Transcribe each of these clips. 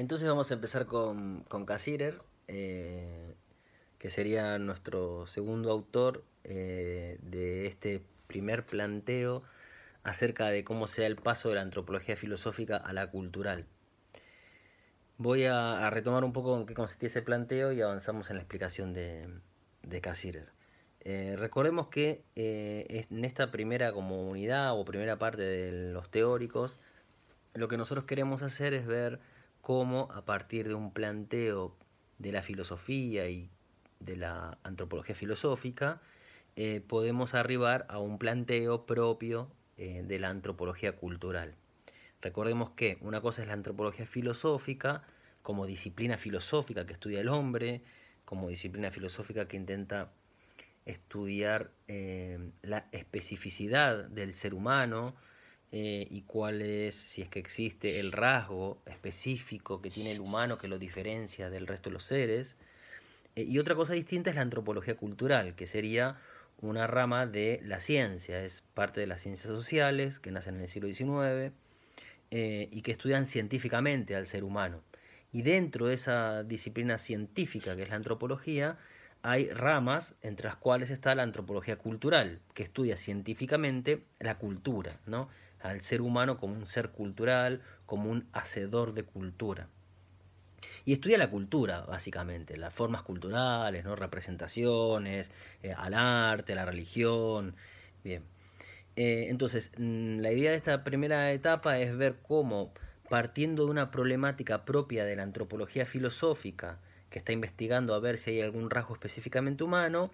Entonces vamos a empezar con, con eh, que sería nuestro segundo autor eh, de este primer planteo acerca de cómo sea el paso de la antropología filosófica a la cultural. Voy a, retomar un poco en qué consistía ese planteo y avanzamos en la explicación de, de eh, recordemos que en esta primera como unidad o primera parte de los teóricos, lo que nosotros queremos hacer es ver cómo a partir de un planteo de la filosofía y de la antropología filosófica, eh, podemos arribar a un planteo propio eh, de la antropología cultural. Recordemos que una cosa es la antropología filosófica, como disciplina filosófica que estudia el hombre, como disciplina filosófica que intenta estudiar eh, la especificidad del ser humano, eh, y cuál es, si es que existe, el rasgo específico que tiene el humano que lo diferencia del resto de los seres. Eh, y otra cosa distinta es la antropología cultural, que sería una rama de la ciencia, es parte de las ciencias sociales que nacen en el siglo XIX eh, y que estudian científicamente al ser humano. Y dentro de esa disciplina científica que es la antropología, hay ramas entre las cuales está la antropología cultural, que estudia científicamente la cultura, ¿no? al ser humano como un ser cultural, como un hacedor de cultura. Y estudia la cultura, básicamente, las formas culturales, ¿no? representaciones, eh, al arte, a la religión. Bien. Eh, entonces, mm, la idea de esta primera etapa es ver cómo, partiendo de una problemática propia de la antropología filosófica, que está investigando a ver si hay algún rasgo específicamente humano,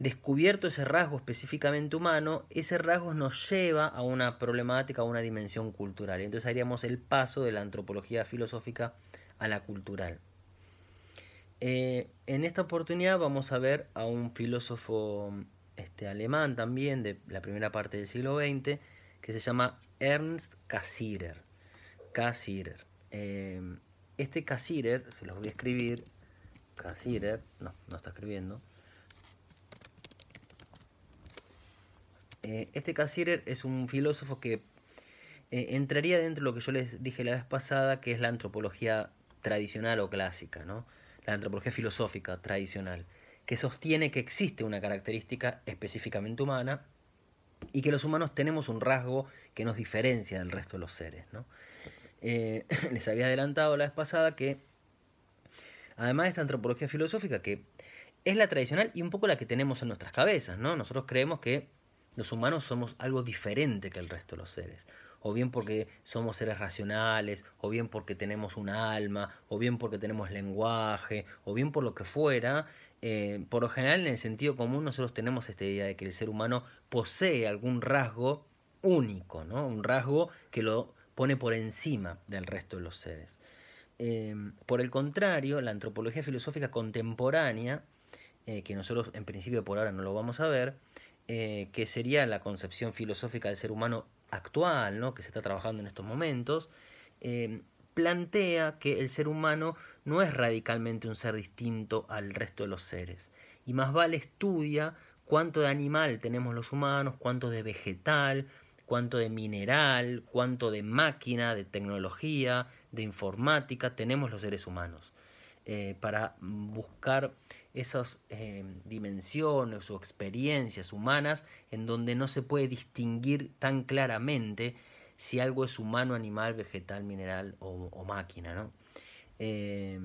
descubierto ese rasgo específicamente humano, ese rasgo nos lleva a una problemática, a una dimensión cultural. Entonces haríamos el paso de la antropología filosófica a la cultural. Eh, en esta oportunidad vamos a ver a un filósofo este, alemán también de la primera parte del siglo XX que se llama Ernst Cassirer. Cassirer. Eh, este Cassirer, se los voy a escribir, Cassirer, no, no está escribiendo, Eh, este Cassirer es un filósofo que eh, entraría dentro de lo que yo les dije la vez pasada, que es la antropología tradicional o clásica, ¿no? la antropología filosófica tradicional, que sostiene que existe una característica específicamente humana y que los humanos tenemos un rasgo que nos diferencia del resto de los seres. Eh, les había adelantado la vez pasada que, además de esta antropología filosófica, que es la tradicional y un poco la que tenemos en nuestras cabezas, ¿no? Nosotros creemos que los humanos somos algo diferente que el resto de los seres o bien porque somos seres racionales, o bien porque tenemos un alma, o bien porque tenemos lenguaje, o bien por lo que fuera, eh, por lo general en el sentido común nosotros tenemos esta idea de que el ser humano posee algún rasgo único, ¿no? un rasgo que lo pone por encima del resto de los seres. Eh, por el contrario, la antropología filosófica contemporánea, eh, que nosotros en principio por ahora no lo vamos a ver, eh, que sería la concepción filosófica del ser humano actual, que se está trabajando en estos momentos, eh, plantea que el ser humano no es radicalmente un ser distinto al resto de los seres. Y más vale estudia cuánto de animal tenemos los humanos, cuánto de vegetal, cuánto de mineral, cuánto de máquina, de tecnología, de informática tenemos los seres humanos, eh, para buscar esas eh, dimensiones o experiencias humanas en donde no se puede distinguir tan claramente si algo es humano, animal, vegetal, mineral o, máquina, ¿no? Eh,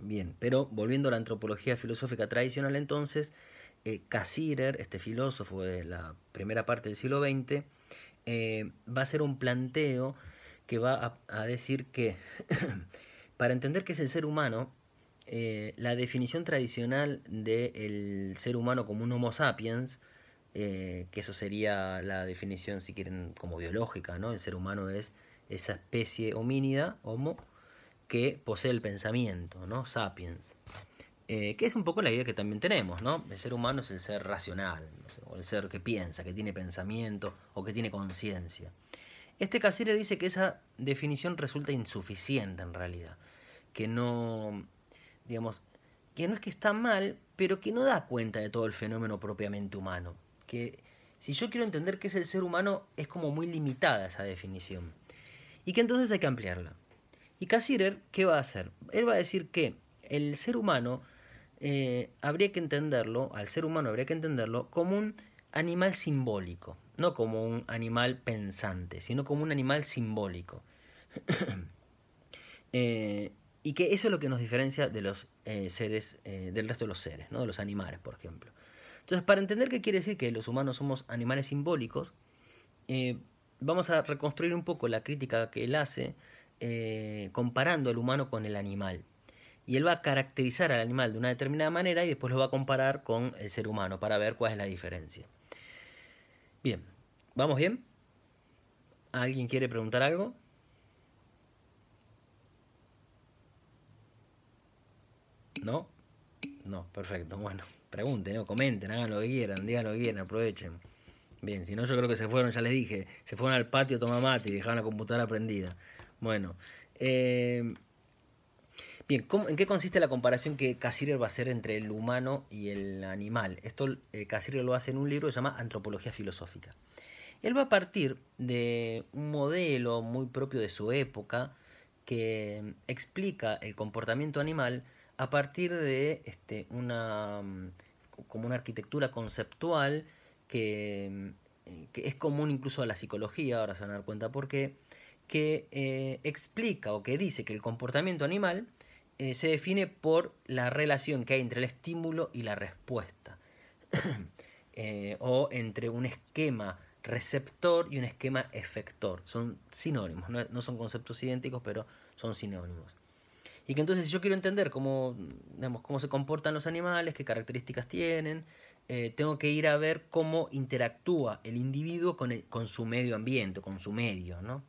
bien, pero volviendo a la antropología filosófica tradicional entonces, eh, Cassirer, este filósofo de la primera parte del siglo XX, eh, va a hacer un planteo que va a, a decir que para entender qué es el ser humano, eh, la definición tradicional del ser humano como un Homo sapiens, eh, que eso sería la definición, si quieren, como biológica, ¿no? El ser humano es esa especie homínida, Homo, que posee el pensamiento, ¿no? Sapiens. Eh, que es un poco la idea que también tenemos, ¿no? El ser humano es el ser racional, o el ser que piensa, que tiene pensamiento o que tiene conciencia. Este Casire dice que esa definición resulta insuficiente en realidad, que no, digamos, que no es que está mal, pero que no da cuenta de todo el fenómeno propiamente humano. Que si yo quiero entender qué es el ser humano, es como muy limitada esa definición. Y que entonces hay que ampliarla. Y Casirer, ¿qué va a hacer? Él va a decir que el ser humano eh, habría que entenderlo, al ser humano habría que entenderlo como un animal simbólico, no como un animal pensante, sino como un animal simbólico. Eh, y que eso es lo que nos diferencia de los eh, seres, eh, del resto de los seres, ¿no? de los animales, por ejemplo. Entonces, para entender qué quiere decir que los humanos somos animales simbólicos, eh, vamos a reconstruir un poco la crítica que él hace comparando al humano con el animal. Y él va a caracterizar al animal de una determinada manera y después lo va a comparar con el ser humano para ver cuál es la diferencia. Bien, ¿vamos bien? ¿Alguien quiere preguntar algo? No, perfecto. Bueno, pregunten, ¿no? comenten, hagan lo que quieran, digan lo que quieran, aprovechen. Bien, si no, yo creo que se fueron, ya les dije, se fueron al patio a tomar mate y dejaron la computadora prendida. Bueno, eh, bien, ¿en qué consiste la comparación que Casirer va a hacer entre el humano y el animal? Esto eh, Casirer lo hace en un libro que se llama Antropología Filosófica. Él va a partir de un modelo muy propio de su época que explica el comportamiento animal a partir de este, una, mm, como una arquitectura conceptual mm, eh, que, es común incluso a la psicología, ahora se van a dar cuenta por qué, que eh, explica o que dice que el comportamiento animal eh, se define por la relación que hay entre el estímulo y la respuesta, o entre un esquema receptor y un esquema efector. Son sinónimos, no son conceptos idénticos, pero son sinónimos. Y que entonces si yo quiero entender cómo, digamos, cómo se comportan los animales, qué características tienen, eh, tengo que ir a ver cómo interactúa el individuo con, su medio ambiente, con su medio, ¿no?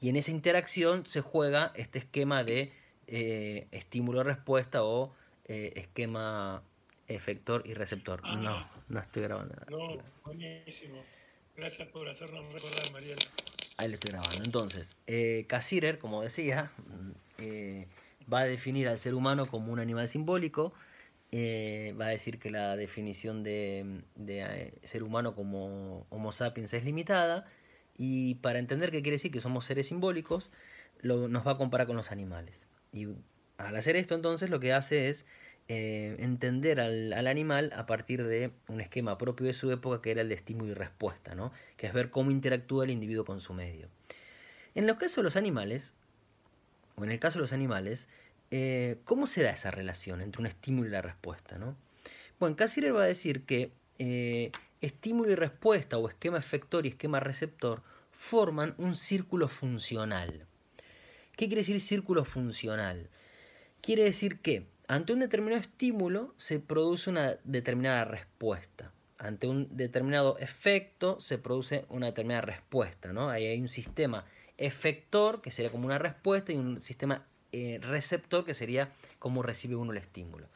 Y en esa interacción se juega este esquema de eh, estímulo-respuesta o eh, esquema efector y receptor. Ah. no, no estoy grabando No, buenísimo. Gracias por hacernos recordar, Mariela. Ahí lo estoy grabando. Entonces, eh, como decía, mm, va a definir al ser humano como un animal simbólico, eh, va a decir que la definición de, eh, ser humano como Homo sapiens es limitada, y para entender qué quiere decir que somos seres simbólicos, nos va a comparar con los animales. Y al hacer esto entonces lo que hace es eh, entender al, animal a partir de un esquema propio de su época que era el de estímulo y respuesta, ¿no? que es ver cómo interactúa el individuo con su medio. En los casos de los animales, o en el caso de los animales, eh, ¿cómo se da esa relación entre un estímulo y la respuesta? Bueno, Cassirer va a decir que eh, estímulo y respuesta o esquema efector y esquema receptor forman un círculo funcional. ¿Qué quiere decir círculo funcional? Quiere decir que ante un determinado estímulo se produce una determinada respuesta. Ante un determinado efecto se produce una determinada respuesta. hay un sistema efector, que sería como una respuesta, y un sistema eh, receptor, que sería como recibe uno el estímulo.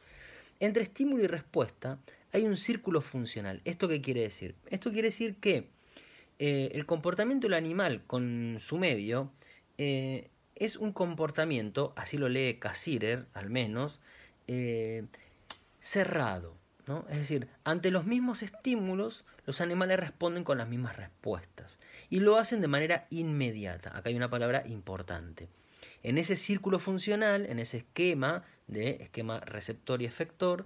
Entre estímulo y respuesta hay un círculo funcional. ¿Esto qué quiere decir? Esto quiere decir que eh, el comportamiento del animal con su medio eh, es un comportamiento, así lo lee Kassirer, al menos, cerrado. Es decir, ante los mismos estímulos, los animales responden con las mismas respuestas y lo hacen de manera inmediata. Acá hay una palabra importante. En ese círculo funcional, en ese esquema de esquema receptor y efector,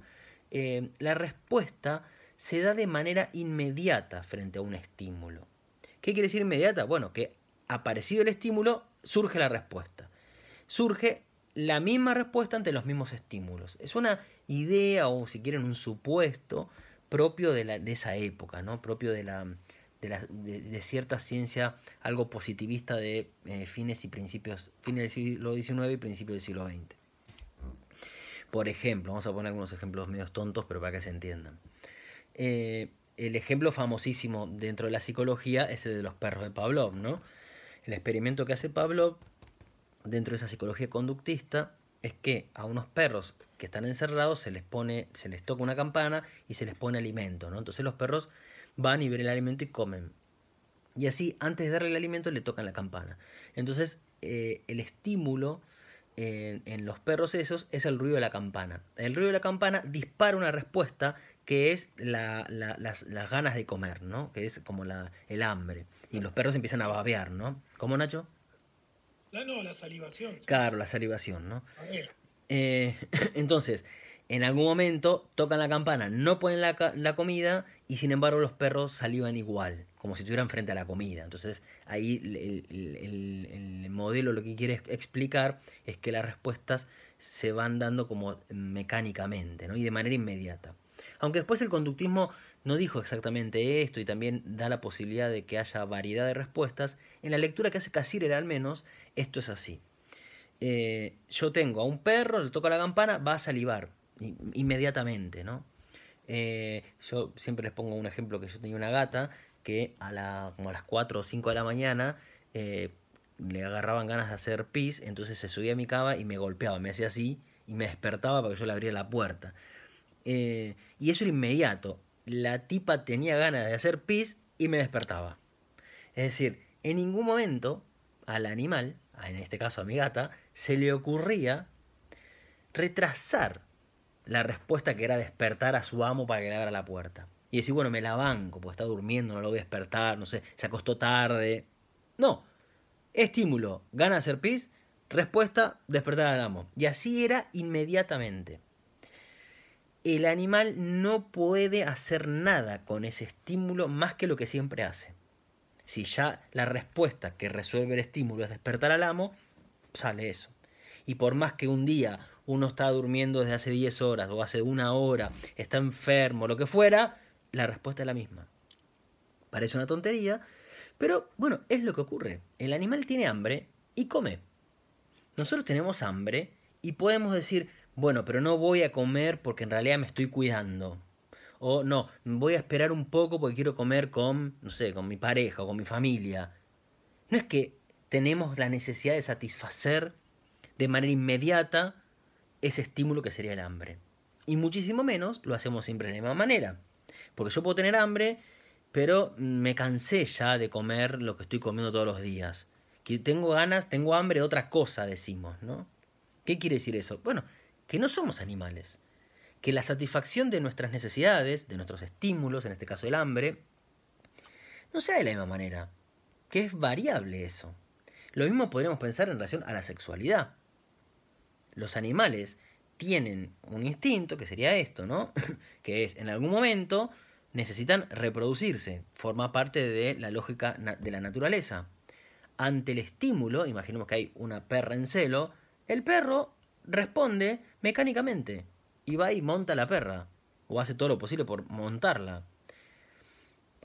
eh, la respuesta se da de manera inmediata frente a un estímulo. ¿Qué quiere decir inmediata? Bueno, que aparecido el estímulo, surge la respuesta. Surge la misma respuesta ante los mismos estímulos. Es una idea o si quieren un supuesto propio de, esa época, ¿no? propio de, la, de, cierta ciencia algo positivista de eh, fines y principios, fines del siglo XIX y principios del siglo XX. Por ejemplo, vamos a poner algunos ejemplos medios tontos, pero para que se entiendan. Eh, el ejemplo famosísimo dentro de la psicología es el de los perros de Pavlov, ¿no? El experimento que hace Pavlov dentro de esa psicología conductista es que a unos perros que están encerrados se les pone, se les toca una campana y se les pone alimento, ¿no? Entonces los perros van y ven el alimento y comen. Y así, antes de darle el alimento, le tocan la campana. Entonces, eh, el estímulo eh, en, los perros esos es el ruido de la campana. El ruido de la campana dispara una respuesta que es las, ganas de comer, ¿no? Que es como el hambre. Y los perros empiezan a babear, ¿no? ¿Cómo, Nacho? no, la salivación. Claro, la salivación, ¿no? Eh, entonces, en algún momento tocan la campana, no ponen la, comida y sin embargo los perros salivan igual, como si estuvieran frente a la comida. Entonces ahí el, modelo lo que quiere explicar es que las respuestas se van dando como mecánicamente ¿no? y de manera inmediata. Aunque después el conductismo no dijo exactamente esto y también da la posibilidad de que haya variedad de respuestas, en la lectura que hace era al menos esto es así. Eh, yo tengo a un perro, le toco la campana, va a salivar inmediatamente, ¿no? Eh, yo siempre les pongo un ejemplo que yo tenía una gata que a, a las 4 o 5 de la mañana eh, le agarraban ganas de hacer pis, entonces se subía a mi cama y me golpeaba, me hacía así y me despertaba para que yo le abría la puerta. y eso era inmediato. La tipa tenía ganas de hacer pis y me despertaba. Es decir, en ningún momento al animal en este caso a mi gata, se le ocurría retrasar la respuesta que era despertar a su amo para que le abra la puerta. Y decir, bueno, me la banco, porque está durmiendo, no lo voy a despertar, no sé, se acostó tarde. No. Estímulo, gana hacer pis, respuesta, despertar al amo. Y así era inmediatamente. El animal no puede hacer nada con ese estímulo más que lo que siempre hace. Si ya la respuesta que resuelve el estímulo es despertar al amo, sale eso. Y por más que un día uno está durmiendo desde hace 10 horas o hace una hora, está enfermo, lo que fuera, la respuesta es la misma. Parece una tontería, pero bueno, es lo que ocurre. El animal tiene hambre y come. Nosotros tenemos hambre y podemos decir, bueno, pero no voy a comer porque en realidad me estoy cuidando. O no, voy a esperar un poco porque quiero comer con, no sé, con mi pareja o con mi familia. No es que tenemos la necesidad de satisfacer de manera inmediata ese estímulo que sería el hambre. Y muchísimo menos lo hacemos siempre de la misma manera. Porque yo puedo tener hambre, pero me cansé ya de comer lo que estoy comiendo todos los días. Que tengo ganas, tengo hambre de otra cosa, decimos, ¿no? ¿Qué quiere decir eso? Bueno, que no somos animales que la satisfacción de nuestras necesidades, de nuestros estímulos, en este caso el hambre, no sea de la misma manera, que es variable eso. Lo mismo podríamos pensar en relación a la sexualidad. Los animales tienen un instinto, que sería esto, ¿no? que es, en algún momento necesitan reproducirse, forma parte de la lógica de la naturaleza. Ante el estímulo, imaginemos que hay una perra en celo, el perro responde mecánicamente y va y monta la perra, o hace todo lo posible por montarla.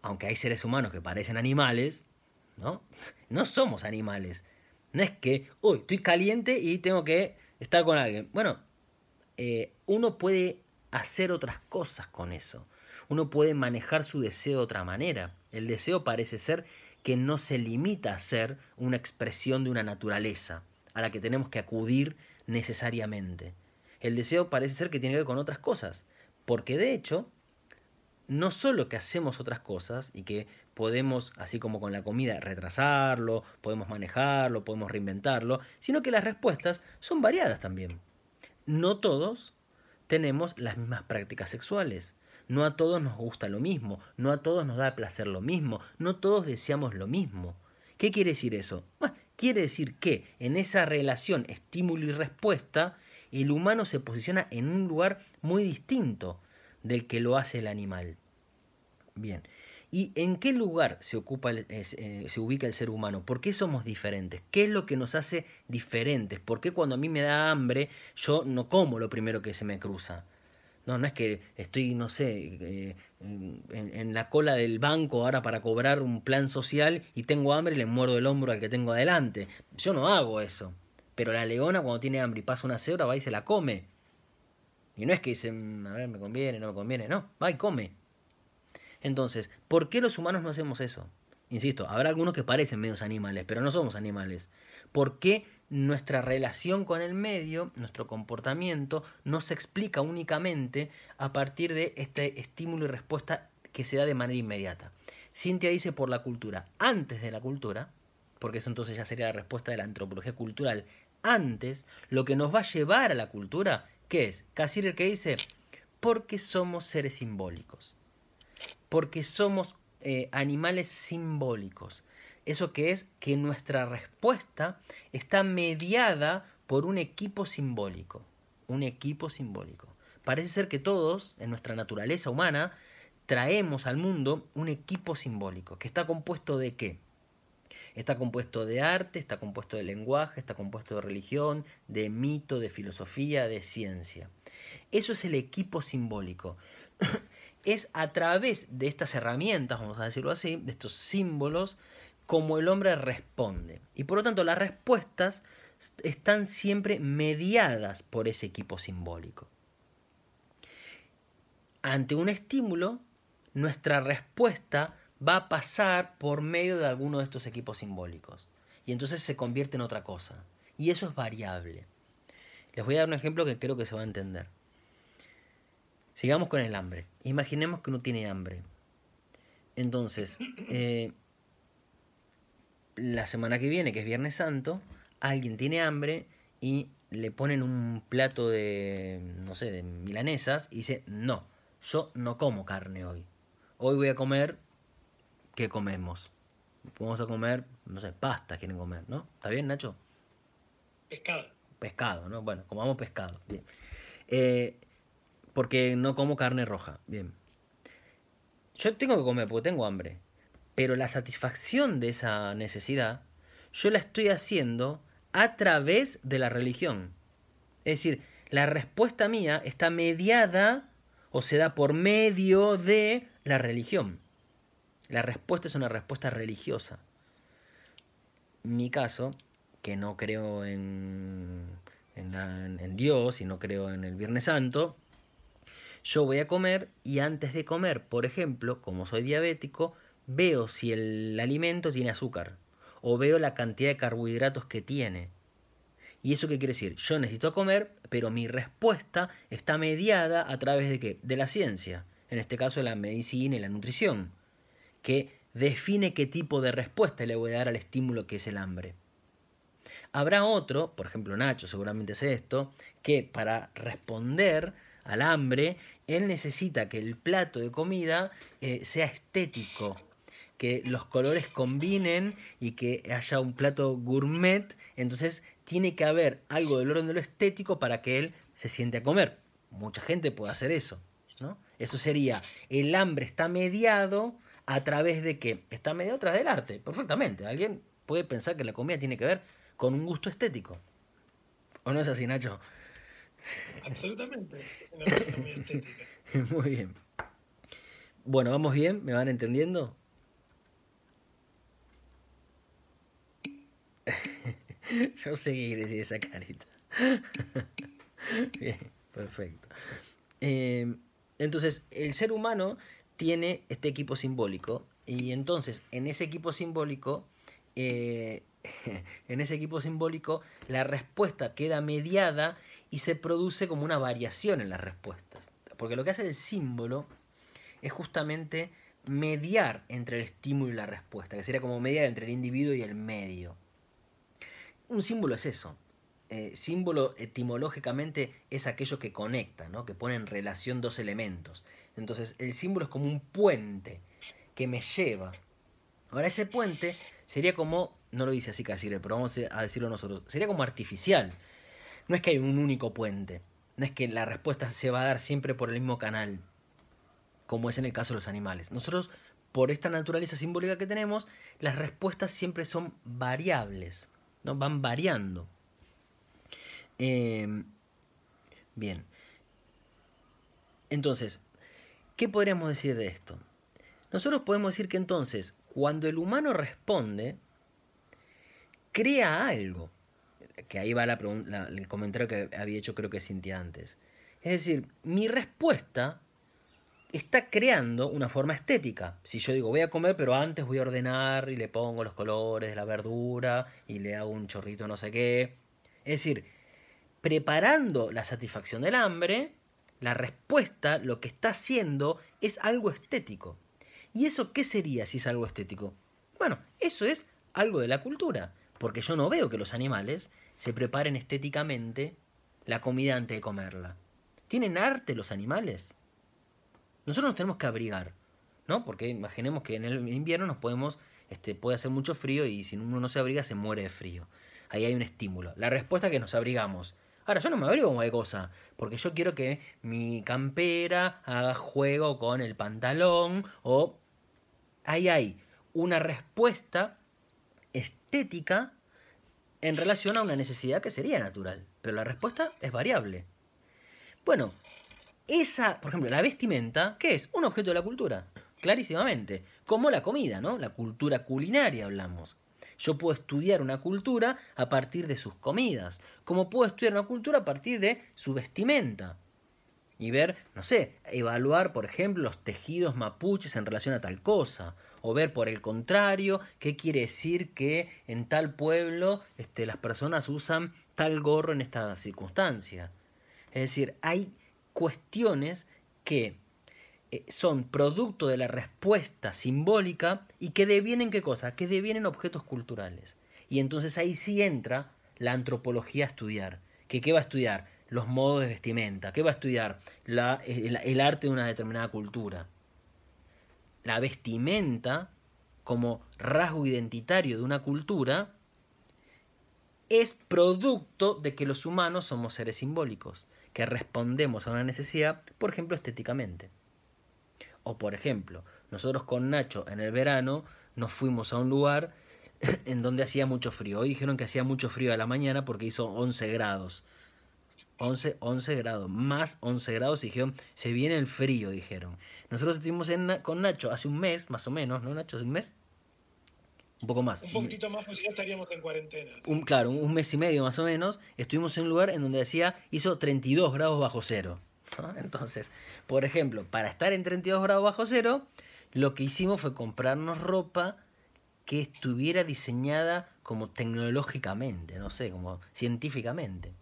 Aunque hay seres humanos que parecen animales, ¿no? No somos animales. No es que, uy, estoy caliente y tengo que estar con alguien. Bueno, eh, uno puede hacer otras cosas con eso. Uno puede manejar su deseo de otra manera. El deseo parece ser que no se limita a ser una expresión de una naturaleza a la que tenemos que acudir necesariamente. El deseo parece ser que tiene que ver con otras cosas, porque de hecho, no solo que hacemos otras cosas y que podemos, así como con la comida, retrasarlo, podemos manejarlo, podemos reinventarlo, sino que las respuestas son variadas también. No todos tenemos las mismas prácticas sexuales. No a todos nos gusta lo mismo, no a todos nos da placer lo mismo, no todos deseamos lo mismo. ¿Qué quiere decir eso? quiere decir que en esa relación estímulo y respuesta el humano se posiciona en un lugar muy distinto del que lo hace el animal. Bien, ¿y en qué lugar eh, se, ubica el ser humano? ¿Por qué somos diferentes? ¿Qué es lo que nos hace diferentes? ¿Por qué cuando a mí me da hambre yo no como lo primero que se me cruza? No, no es que estoy, no sé, eh, en, en, la cola del banco ahora para cobrar un plan social y tengo hambre y le muerdo el hombro al que tengo adelante. Yo no hago eso. Pero la leona cuando tiene hambre y pasa una cebra va y se la come. Y no es que dicen, a ver, me conviene, no me conviene, no, va y come. Entonces, ¿por qué los humanos no hacemos eso? Insisto, habrá algunos que parecen medios animales, pero no somos animales. ¿Por qué nuestra relación con el medio, nuestro comportamiento, no se explica únicamente a partir de este estímulo y respuesta que se da de manera inmediata? Cintia dice por la cultura, antes de la cultura, porque eso entonces ya sería la respuesta de la antropología cultural, antes, lo que nos va a llevar a la cultura, que es casi el que dice, porque somos seres simbólicos, porque somos eh, animales simbólicos. Eso que es que nuestra respuesta está mediada por un equipo simbólico, un equipo simbólico. Parece ser que todos, en nuestra naturaleza humana, traemos al mundo un equipo simbólico, que está compuesto de qué? Está compuesto de arte, está compuesto de lenguaje, está compuesto de religión, de mito, de filosofía, de ciencia. Eso es el equipo simbólico. es a través de estas herramientas, vamos a decirlo así, de estos símbolos, como el hombre responde. Y por lo tanto las respuestas están siempre mediadas por ese equipo simbólico. Ante un estímulo, nuestra respuesta va a pasar por medio de alguno de estos equipos simbólicos. Y entonces se convierte en otra cosa. Y eso es variable. Les voy a dar un ejemplo que creo que se va a entender. Sigamos con el hambre. Imaginemos que uno tiene hambre. Entonces, eh, la semana que viene, que es Viernes Santo, alguien tiene hambre y le ponen un plato de, no sé, de milanesas y dice, no, yo no como carne hoy. Hoy voy a comer ¿qué comemos? Vamos a comer, no sé, pasta quieren comer, ¿no? ¿Está bien, Nacho? Pescado. Pescado, ¿no? Bueno, comamos pescado. Eh, porque no como carne roja. Bien. Yo tengo que comer porque tengo hambre. Pero la satisfacción de esa necesidad, yo la estoy haciendo a través de la religión. Es decir, la respuesta mía está mediada o se da por medio de la religión. La respuesta es una respuesta religiosa. Mi caso, que no creo en, en, Dios y no creo en el Viernes Santo, yo voy a comer y antes de comer, por ejemplo, como soy diabético, veo si el alimento tiene azúcar o veo la cantidad de carbohidratos que tiene. ¿Y eso qué quiere decir? Yo necesito comer, pero mi respuesta está mediada a través de De la ciencia, en este caso la medicina y la nutrición que define qué tipo de respuesta le voy a dar al estímulo que es el hambre. Habrá otro, por ejemplo Nacho seguramente es esto, que para responder al hambre, él necesita que el plato de comida eh, sea estético, que los colores combinen y que haya un plato gourmet, entonces tiene que haber algo del orden de lo estético para que él se siente a comer. Mucha gente puede hacer eso, ¿no? Eso sería, el hambre está mediado ¿A través de que Está medio atrás del arte, perfectamente. Alguien puede pensar que la comida tiene que ver con un gusto estético. ¿O no es así, Nacho? Absolutamente, muy bien. Bueno, ¿vamos bien? ¿Me van entendiendo? Yo seguí, sin esa carita. bien, perfecto. Eh, entonces, el ser humano tiene este equipo simbólico. Y entonces, en ese equipo simbólico, eh, en ese equipo simbólico, la respuesta queda mediada y se produce como una variación en las respuestas. Porque lo que hace el símbolo es justamente mediar entre el estímulo y la respuesta, que sería como mediar entre el individuo y el medio. Un símbolo es eso. Eh, símbolo etimológicamente es aquello que conecta, que pone en relación dos elementos. Entonces el símbolo es como un puente que me lleva. Ahora ese puente sería como, no lo dice así Casire, pero vamos a decirlo nosotros, sería como artificial. No es que hay un único puente, no es que la respuesta se va a dar siempre por el mismo canal, como es en el caso de los animales. Nosotros, por esta naturaleza simbólica que tenemos, las respuestas siempre son variables, ¿no? van variando. Em, bien. Entonces, ¿Qué podríamos decir de esto? Nosotros podemos decir que entonces, cuando el humano responde, crea algo. Que ahí va la el comentario que había hecho creo que Cintia antes. Es decir, mi respuesta está creando una forma estética. Si yo digo voy a comer, pero antes voy a ordenar y le pongo los colores de la verdura y le hago un chorrito no sé qué. Es decir, preparando la satisfacción del hambre, la respuesta, lo que está haciendo, es algo estético. ¿Y eso qué sería si es algo estético? Bueno, eso es algo de la cultura, porque yo no veo que los animales se preparen estéticamente la comida antes de comerla. ¿Tienen arte los animales? Nosotros nos tenemos que abrigar, ¿no? Porque imaginemos que en el invierno nos podemos, este, puede hacer mucho frío y si uno no se abriga se muere de frío. Ahí hay un estímulo. La respuesta es que nos abrigamos. Ahora, yo no me abrigo como de cosa, porque yo quiero que mi campera haga juego con el pantalón o... Ahí hay una respuesta estética en relación a una necesidad que sería natural, pero la respuesta es variable. Bueno, esa, por ejemplo, la vestimenta, ¿qué es? Un objeto de la cultura, clarísimamente, como la comida, ¿no? La cultura culinaria hablamos. Yo puedo estudiar una cultura a partir de sus comidas, como puedo estudiar una cultura a partir de su vestimenta. Y ver, no sé, evaluar, por ejemplo, los tejidos mapuches en relación a tal cosa. O ver, por el contrario, qué quiere decir que en tal pueblo este, las personas usan tal gorro en esta circunstancia. Es decir, hay cuestiones que eh, son producto de la respuesta simbólica y que devienen qué cosa, que devienen objetos culturales. Y entonces ahí sí entra la antropología a estudiar, que qué va a estudiar los modos de vestimenta, qué va a estudiar eh, el arte de una determinada cultura. La vestimenta como rasgo identitario de una cultura es producto de que los humanos somos seres simbólicos, que respondemos a una necesidad, por ejemplo, estéticamente. O por ejemplo, nosotros con Nacho en el verano nos fuimos a un lugar en donde hacía mucho frío. Hoy dijeron que hacía mucho frío a la mañana porque hizo 11 grados. 11, 11 grados, más 11 grados, dijeron, se viene el frío, dijeron. Nosotros estuvimos con Nacho hace un mes, más o menos, ¿no, Nacho? ¿Un mes? Un poco más. Un poquito más, pues ya estaríamos en cuarentena. claro, un mes y medio más o menos, estuvimos en un lugar en donde decía, hizo 32 grados bajo cero. Entonces, por ejemplo, para estar en 32 grados bajo cero, lo que hicimos fue comprarnos ropa que estuviera diseñada como tecnológicamente, no sé, como científicamente.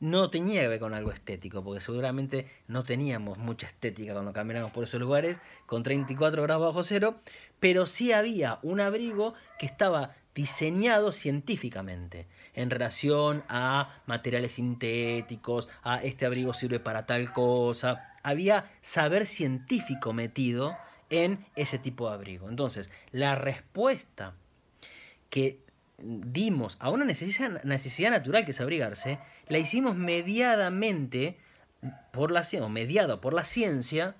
No tenía que ver con algo estético, porque seguramente no teníamos mucha estética cuando caminamos por esos lugares con 34 grados bajo cero, pero sí había un abrigo que estaba diseñado científicamente en relación a materiales sintéticos, a este abrigo sirve para tal cosa. Había saber científico metido en ese tipo de abrigo. Entonces, la respuesta que dimos a una necesidad, natural que es abrigarse, la hicimos mediadamente por la o mediada por la ciencia,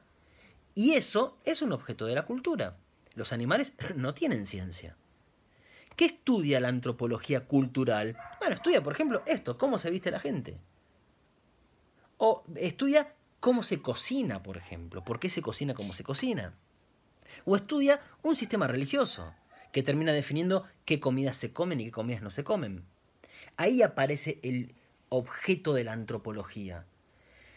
y eso es un objeto de la cultura. Los animales no tienen ciencia. ¿Qué estudia la antropología cultural? Bueno, estudia, por ejemplo, esto, cómo se viste la gente. O estudia cómo se cocina, por ejemplo, por qué se cocina como se cocina. O estudia un sistema religioso, que termina definiendo qué comidas se comen y qué comidas no se comen. Ahí aparece el objeto de la antropología.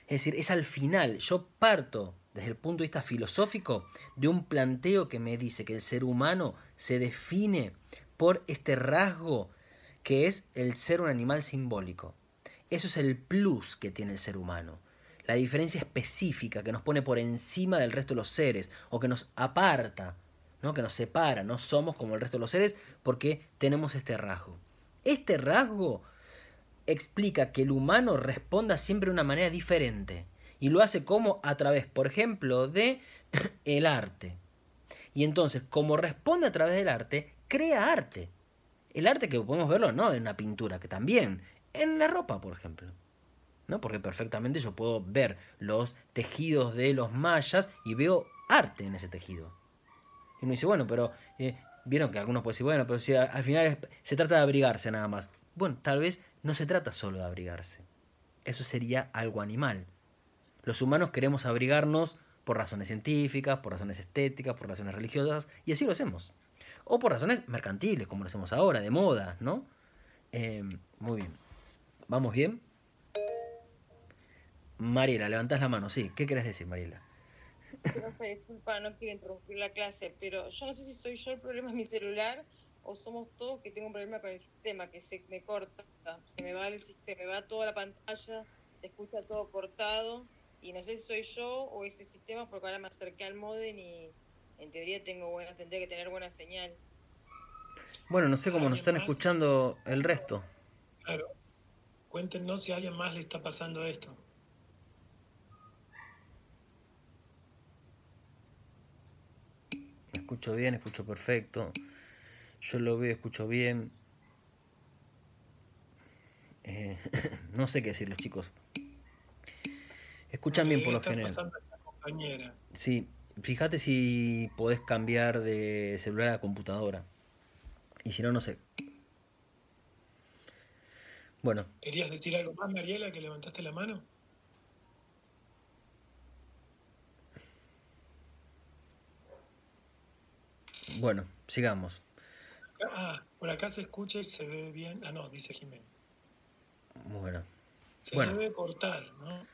Es decir, es al final, yo parto desde el punto de vista filosófico de un planteo que me dice que el ser humano se define por este rasgo que es el ser un animal simbólico. Eso es el plus que tiene el ser humano. La diferencia específica que nos pone por encima del resto de los seres o que nos aparta, ¿no? que nos separa, no somos como el resto de los seres porque tenemos este rasgo. Este rasgo explica que el humano responda siempre de una manera diferente y lo hace como a través, por ejemplo, de el arte. Y entonces, como responde a través del arte, crea arte. El arte que podemos verlo, ¿no? En una pintura, que también. En la ropa, por ejemplo. ¿No? Porque perfectamente yo puedo ver los tejidos de los mayas y veo arte en ese tejido. Y uno dice, bueno, pero eh, vieron que algunos pueden decir, bueno, pero si al final se trata de abrigarse nada más. Bueno, tal vez no se trata solo de abrigarse. Eso sería algo animal. Los humanos queremos abrigarnos por razones científicas, por razones estéticas, por razones religiosas, y así lo hacemos o por razones mercantiles, como lo hacemos ahora, de moda, ¿no? Em, muy bien. ¿Vamos bien? Mariela, levantás la mano, sí. ¿Qué querés decir, Mariela? Profe, disculpa, no quiero interrumpir la clase, pero yo no sé si soy yo el problema de mi celular o somos todos que tengo un problema con el sistema, que se me corta, se me va, el, se me va toda la pantalla, se escucha todo cortado, y no sé si soy yo o ese sistema, porque ahora me acerqué al modem y en teoría tengo buena, tendría que tener buena señal. Bueno, no sé cómo nos están escuchando el resto. Claro. Cuéntenos si a alguien más le está pasando esto. escucho bien, escucho perfecto. Yo lo veo, escucho bien. Eh, no sé qué los chicos. Escuchan bien por lo general. Sí, fíjate si podés cambiar de celular a computadora. Y si no, no sé. Bueno. ¿Querías decir algo más, Mariela, que levantaste la mano? Bueno, sigamos. Ah, por acá se escucha y se ve bien. Ah, no, dice Jiménez. Bueno. Se debe cortar, ¿no?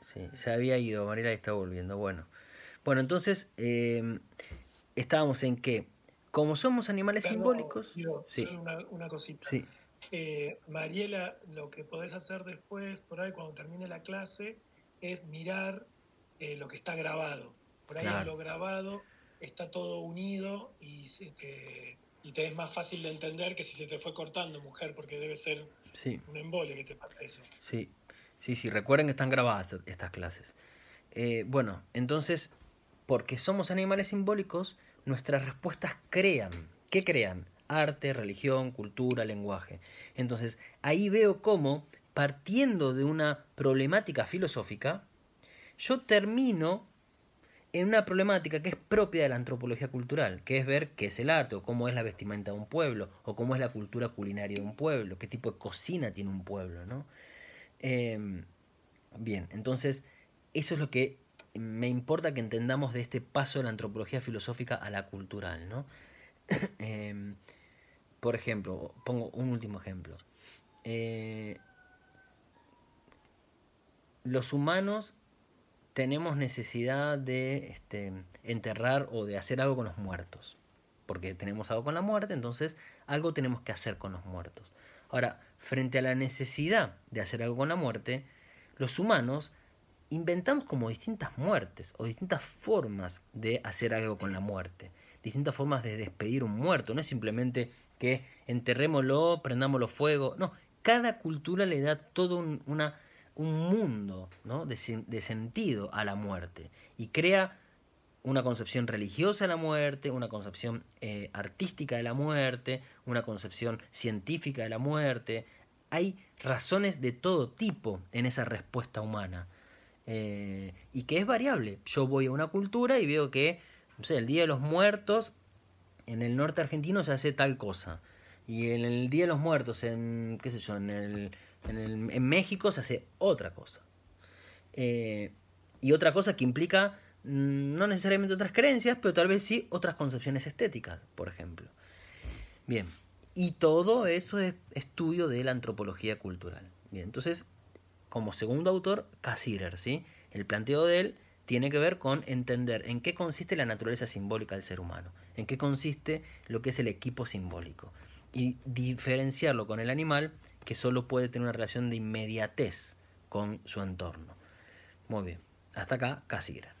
Sí, se había ido, Mariela está volviendo. Bueno. Bueno, entonces em, estábamos en que, como somos animales simbólicos. una, cosita. Eh, Mariela, lo que podés hacer después, por ahí cuando termine la clase, es mirar eh, lo que está grabado. Por ahí lo grabado está todo unido y, te, es más fácil de entender que si se te fue cortando, mujer, porque debe ser un embole que te pasa eso. Sí, sí, sí, recuerden que están grabadas estas clases. Eh, bueno, entonces porque somos animales simbólicos, nuestras respuestas crean. ¿Qué crean? Arte, religión, cultura, lenguaje. Entonces, ahí veo cómo, partiendo de una problemática filosófica, yo termino en una problemática que es propia de la antropología cultural, que es ver qué es el arte, o cómo es la vestimenta de un pueblo, o cómo es la cultura culinaria de un pueblo, qué tipo de cocina tiene un pueblo, ¿no? Em, bien, entonces, eso es lo que me importa que entendamos de este paso de la antropología filosófica a la cultural, ¿no? Em, por ejemplo, pongo un último ejemplo. Eh, los humanos tenemos necesidad de este, enterrar o de hacer algo con los muertos. Porque tenemos algo con la muerte, entonces algo tenemos que hacer con los muertos. Ahora, frente a la necesidad de hacer algo con la muerte, los humanos inventamos como distintas muertes o distintas formas de hacer algo con la muerte, distintas formas de despedir un muerto, no es simplemente que enterrémoslo, prendámoslo fuego, no, cada cultura le da todo un, mundo ¿no? de, sentido a la muerte y crea una concepción religiosa de la muerte, una concepción eh, artística de la muerte, una concepción científica de la muerte. Hay razones de todo tipo en esa respuesta humana. Eh, y que es variable. Yo voy a una cultura y veo que, no sé, el Día de los Muertos en el norte argentino se hace tal cosa. Y en el Día de los Muertos, en, qué sé yo, en, México se hace otra cosa. Eh, y otra cosa que implica mm, no necesariamente otras creencias, pero tal vez sí otras concepciones estéticas, por ejemplo. Bien, y todo eso es estudio de la antropología cultural. Bien, entonces como segundo autor Casirer, ¿sí? El planteo de él tiene que ver con entender en qué consiste la naturaleza simbólica del ser humano, en qué consiste lo que es el equipo simbólico y diferenciarlo con el animal que solo puede tener una relación de inmediatez con su entorno. Muy bien, hasta acá Casirer.